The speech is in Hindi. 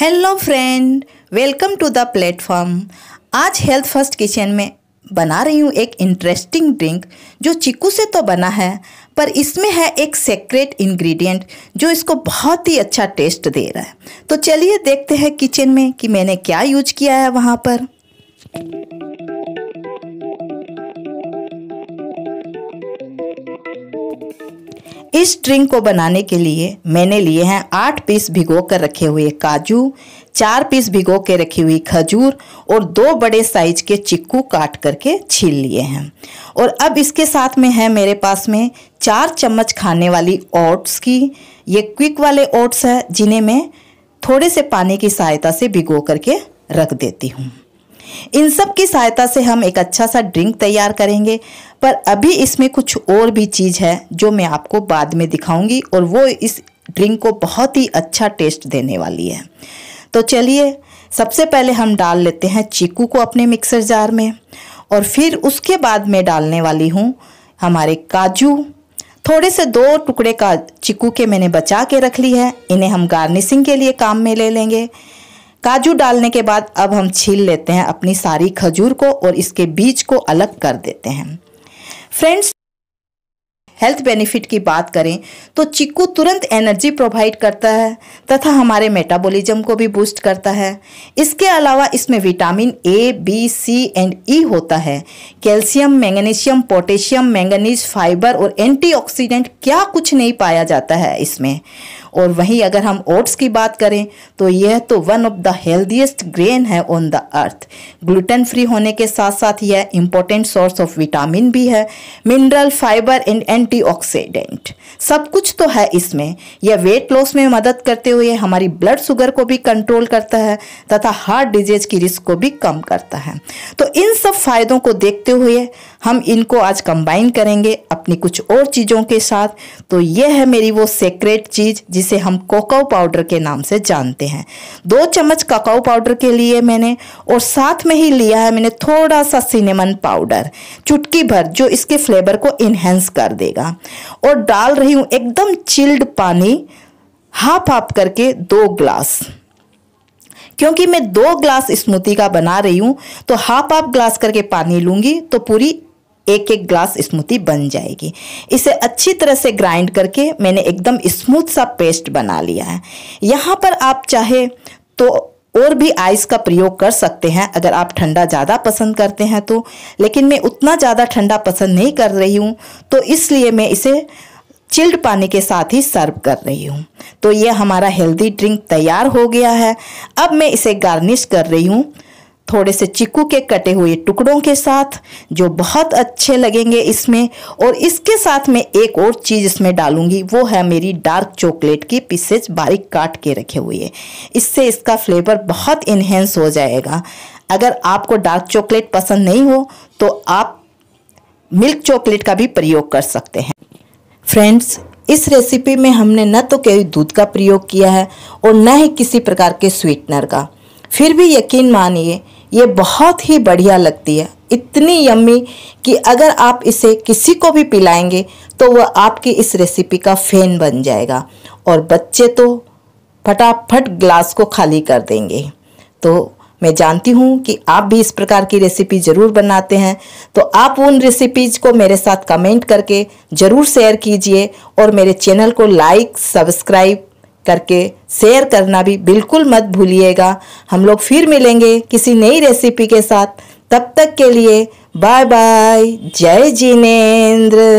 hello friend welcome to the platform आज हेल्थ फर्स्ट किचन में बना रही हूँ एक इंटरेस्टिंग ड्रिंक जो चिकू से तो बना है पर इसमें है एक सेक्रेट इंग्रेडिएंट जो इसको बहुत ही अच्छा टेस्ट दे रहा है तो चलिए देखते हैं किचन में कि मैंने क्या यूज किया है वहाँ पर इस ड्रिंक को बनाने के लिए मैंने लिए हैं आठ पीस भिगो कर रखे हुए काजू चार पीस भिगो के रखी हुई खजूर और दो बड़े साइज के चिक्कू काट करके छील लिए हैं और अब इसके साथ में है मेरे पास में चार चम्मच खाने वाली ओट्स की ये क्विक वाले ओट्स है जिन्हें मैं थोड़े से पानी की सहायता से भिगो करके रख देती हूँ इन सब की सहायता से हम एक अच्छा सा ड्रिंक तैयार करेंगे पर अभी इसमें कुछ और भी चीज़ है जो मैं आपको बाद में दिखाऊंगी और वो इस ड्रिंक को बहुत ही अच्छा टेस्ट देने वाली है तो चलिए सबसे पहले हम डाल लेते हैं चीकू को अपने मिक्सर जार में और फिर उसके बाद मैं डालने वाली हूँ हमारे काजू थोड़े से दो टुकड़े का चिकू के मैंने बचा के रख ली है इन्हें हम गार्निशिंग के लिए काम में ले लेंगे काजू डालने के बाद अब हम छील लेते हैं अपनी सारी खजूर को और इसके बीज को अलग कर देते हैं फ्रेंड्स हेल्थ बेनिफिट की बात करें तो चिक्कू तुरंत एनर्जी प्रोवाइड करता है तथा हमारे मेटाबॉलिज्म को भी बूस्ट करता है इसके अलावा इसमें vitamin A B C and E e होता है calcium magnesium potassium manganese fibre और एंटीऑक्सीडेंट क्या कुछ नहीं पाया जाता है इसमें और वहीं अगर हम ओट्स की बात करें तो यह तो one of the healthiest grain है on the earth gluten free होने के साथ साथ यह इम्पोर्टेंट सोर्स ऑफ विटामिन भी है मिनरल फाइबर एंड एंटीऑक्सीडेंट सब कुछ तो है इसमें यह वेट लॉस में मदद करते हुए हमारी ब्लड शुगर को भी कंट्रोल करता है तथा हार्ट डिजीज की रिस्क को भी कम करता है तो इन सब फायदों को देखते हुए हम इनको आज कंबाइन करेंगे अपनी कुछ और चीज़ों के साथ तो यह है मेरी वो सेक्रेट चीज़ जिसे हम कोकाओ पाउडर के नाम से जानते हैं दो चम्मच कोकाओ पाउडर के लिए मैंने और साथ में ही लिया है मैंने थोड़ा सा सिनेमन पाउडर चुटकी भर जो इसके फ्लेवर को इन्हेंस कर देगा और डाल रही हूँ एकदम चिल्ड पानी हाफ हाफ करके दो ग्लास क्योंकि मैं दो ग्लास स्मूथी का बना रही हूँ तो हाफ हाफ ग्लास करके पानी लूँगी तो पूरी एक एक ग्लास स्मूथी बन जाएगी इसे अच्छी तरह से ग्राइंड करके मैंने एकदम स्मूथ सा पेस्ट बना लिया है यहाँ पर आप चाहे तो और भी आइस का प्रयोग कर सकते हैं अगर आप ठंडा ज़्यादा पसंद करते हैं तो लेकिन मैं उतना ज़्यादा ठंडा पसंद नहीं कर रही हूँ तो इसलिए मैं इसे चिल्ड पानी के साथ ही सर्व कर रही हूँ तो ये हमारा हेल्दी ड्रिंक तैयार हो गया है अब मैं इसे गार्निश कर रही हूँ थोड़े से चिक्कू के कटे हुए टुकड़ों के साथ जो बहुत अच्छे लगेंगे इसमें और इसके साथ में एक और चीज़ इसमें डालूंगी वो है मेरी डार्क चॉकलेट की पीसेज बारीक काट के रखे हुए इससे इसका फ्लेवर बहुत इन्हेंस हो जाएगा अगर आपको डार्क चॉकलेट पसंद नहीं हो तो आप मिल्क चॉकलेट का भी प्रयोग कर सकते हैं फ्रेंड्स इस रेसिपी में हमने न तो कोई दूध का प्रयोग किया है और न ही किसी प्रकार के स्वीटनर का फिर भी यकीन मानिए ये बहुत ही बढ़िया लगती है इतनी यम्मी कि अगर आप इसे किसी को भी पिलाएंगे तो वह आपकी इस रेसिपी का फैन बन जाएगा और बच्चे तो फटाफट ग्लास को खाली कर देंगे तो मैं जानती हूँ कि आप भी इस प्रकार की रेसिपी ज़रूर बनाते हैं तो आप उन रेसिपीज को मेरे साथ कमेंट करके ज़रूर शेयर कीजिए और मेरे चैनल को लाइक सब्सक्राइब करके शेयर करना भी बिल्कुल मत भूलिएगा हम लोग फिर मिलेंगे किसी नई रेसिपी के साथ तब तक के लिए बाय बाय जय जिनेन्द्र